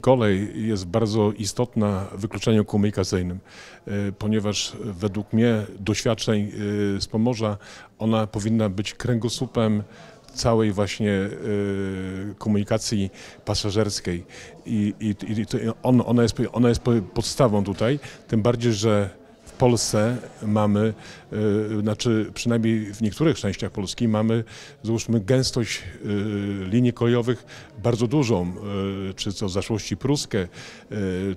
Kolej jest bardzo istotna w wykluczeniu komunikacyjnym, e, ponieważ według mnie doświadczeń e, z Pomorza ona powinna być kręgosłupem całej właśnie e, komunikacji pasażerskiej i, i, i on, ona, jest, ona jest podstawą tutaj, tym bardziej, że w Polsce mamy, znaczy przynajmniej w niektórych częściach Polski mamy, załóżmy, gęstość linii kolejowych bardzo dużą, e, czy co zaszłości pruskie,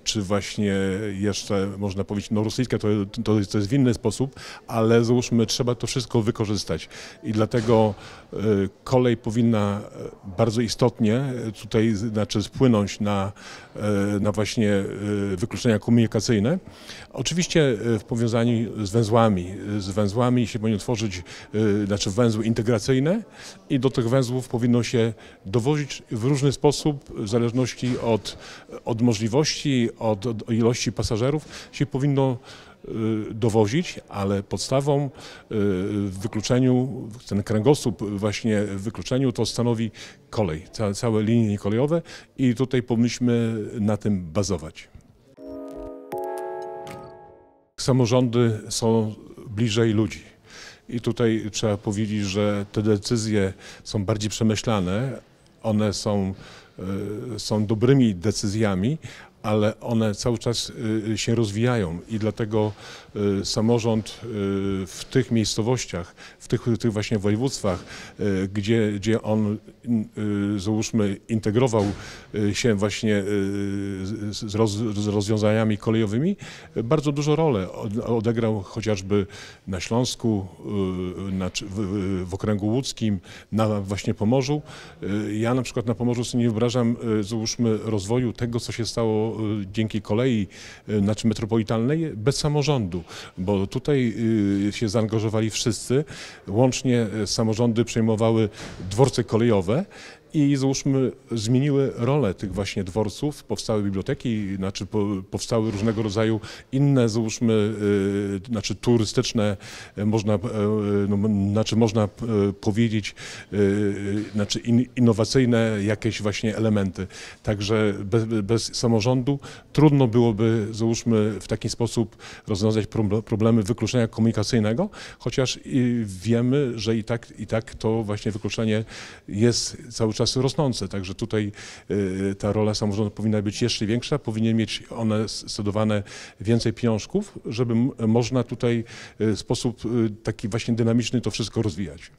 czy właśnie jeszcze można powiedzieć no rosyjskie, to, to, to jest w inny sposób, ale załóżmy trzeba to wszystko wykorzystać i dlatego e, kolej powinna e, bardzo istotnie tutaj znaczy wpłynąć na, na właśnie wykluczenia komunikacyjne. Oczywiście w powiązaniu z węzłami, z węzłami się powinno tworzyć znaczy węzły integracyjne i do tych węzłów powinno się dowozić w różnych różny sposób, w zależności od, od możliwości, od, od ilości pasażerów, się powinno y, dowozić, ale podstawą y, w wykluczeniu, ten kręgosłup właśnie w wykluczeniu to stanowi kolej, całe linie kolejowe i tutaj powinniśmy na tym bazować. Samorządy są bliżej ludzi. I tutaj trzeba powiedzieć, że te decyzje są bardziej przemyślane, one są, e, są dobrymi decyzjami, ale one cały czas y, y, się rozwijają i dlatego y, samorząd w tych miejscowościach, w tych, w tych właśnie województwach, gdzie, gdzie on załóżmy integrował się właśnie z, roz, z rozwiązaniami kolejowymi, bardzo dużo rolę odegrał chociażby na Śląsku, na, w, w okręgu łódzkim, na właśnie Pomorzu. Ja na przykład na Pomorzu sobie nie wyobrażam załóżmy rozwoju tego, co się stało Y, dzięki kolei, y, znaczy metropolitalnej, bez samorządu, bo tutaj y, się zaangażowali wszyscy, łącznie samorządy przejmowały dworce kolejowe i załóżmy zmieniły rolę tych właśnie dworców, powstały biblioteki, znaczy powstały różnego rodzaju inne, załóżmy, y, znaczy turystyczne, e, można, e, no, znaczy można e, powiedzieć, znaczy innowacyjne jakieś właśnie elementy. Także bez, bez, samorządu trudno byłoby, załóżmy, w taki sposób rozwiązać problemy wykluczenia komunikacyjnego, chociaż wiemy, że i tak, i tak to właśnie wykluczenie jest cały czas czasy rosnące, także tutaj y, ta rola samorządu powinna być jeszcze większa, powinien mieć one zdecydowane więcej pieniążków, żeby można tutaj y, w sposób y, taki właśnie dynamiczny to wszystko rozwijać.